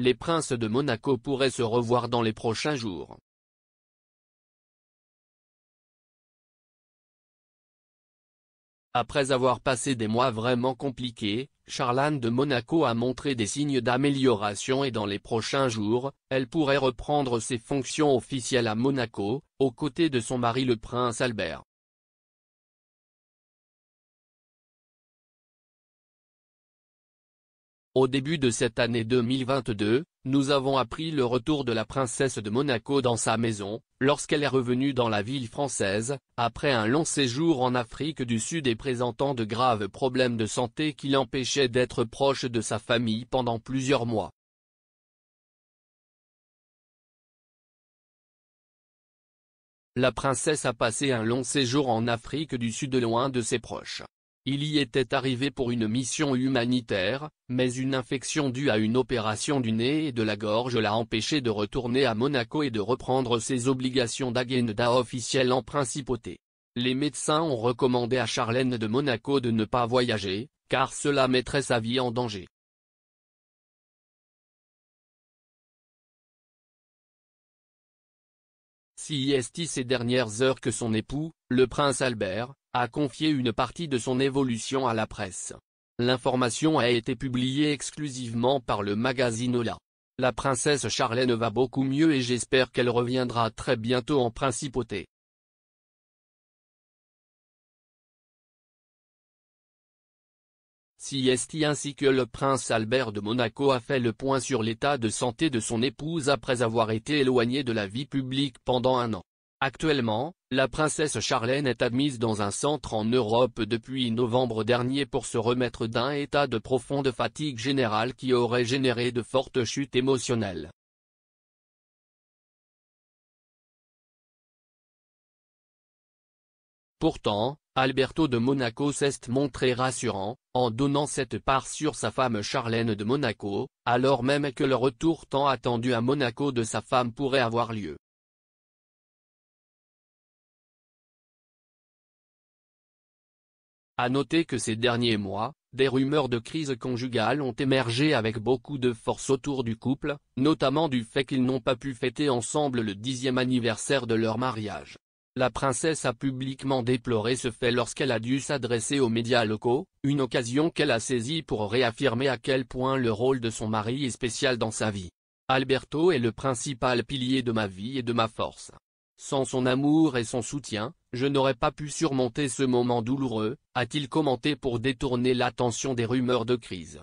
les princes de Monaco pourraient se revoir dans les prochains jours. Après avoir passé des mois vraiment compliqués, Charlane de Monaco a montré des signes d'amélioration et dans les prochains jours, elle pourrait reprendre ses fonctions officielles à Monaco, aux côtés de son mari le prince Albert. Au début de cette année 2022, nous avons appris le retour de la princesse de Monaco dans sa maison, lorsqu'elle est revenue dans la ville française, après un long séjour en Afrique du Sud et présentant de graves problèmes de santé qui l'empêchaient d'être proche de sa famille pendant plusieurs mois. La princesse a passé un long séjour en Afrique du Sud loin de ses proches. Il y était arrivé pour une mission humanitaire, mais une infection due à une opération du nez et de la gorge l'a empêché de retourner à Monaco et de reprendre ses obligations d'agenda officiel en principauté. Les médecins ont recommandé à Charlène de Monaco de ne pas voyager, car cela mettrait sa vie en danger. CIST ces dernières heures que son époux, le prince Albert, a confié une partie de son évolution à la presse. L'information a été publiée exclusivement par le magazine Ola. La princesse Charlène va beaucoup mieux et j'espère qu'elle reviendra très bientôt en principauté. Siesti ainsi que le prince Albert de Monaco a fait le point sur l'état de santé de son épouse après avoir été éloigné de la vie publique pendant un an. Actuellement, la princesse Charlène est admise dans un centre en Europe depuis novembre dernier pour se remettre d'un état de profonde fatigue générale qui aurait généré de fortes chutes émotionnelles. Pourtant, Alberto de Monaco s'est montré rassurant, en donnant cette part sur sa femme Charlène de Monaco, alors même que le retour tant attendu à Monaco de sa femme pourrait avoir lieu. A noter que ces derniers mois, des rumeurs de crise conjugale ont émergé avec beaucoup de force autour du couple, notamment du fait qu'ils n'ont pas pu fêter ensemble le dixième anniversaire de leur mariage. La princesse a publiquement déploré ce fait lorsqu'elle a dû s'adresser aux médias locaux, une occasion qu'elle a saisie pour réaffirmer à quel point le rôle de son mari est spécial dans sa vie. Alberto est le principal pilier de ma vie et de ma force. Sans son amour et son soutien, je n'aurais pas pu surmonter ce moment douloureux, a-t-il commenté pour détourner l'attention des rumeurs de crise.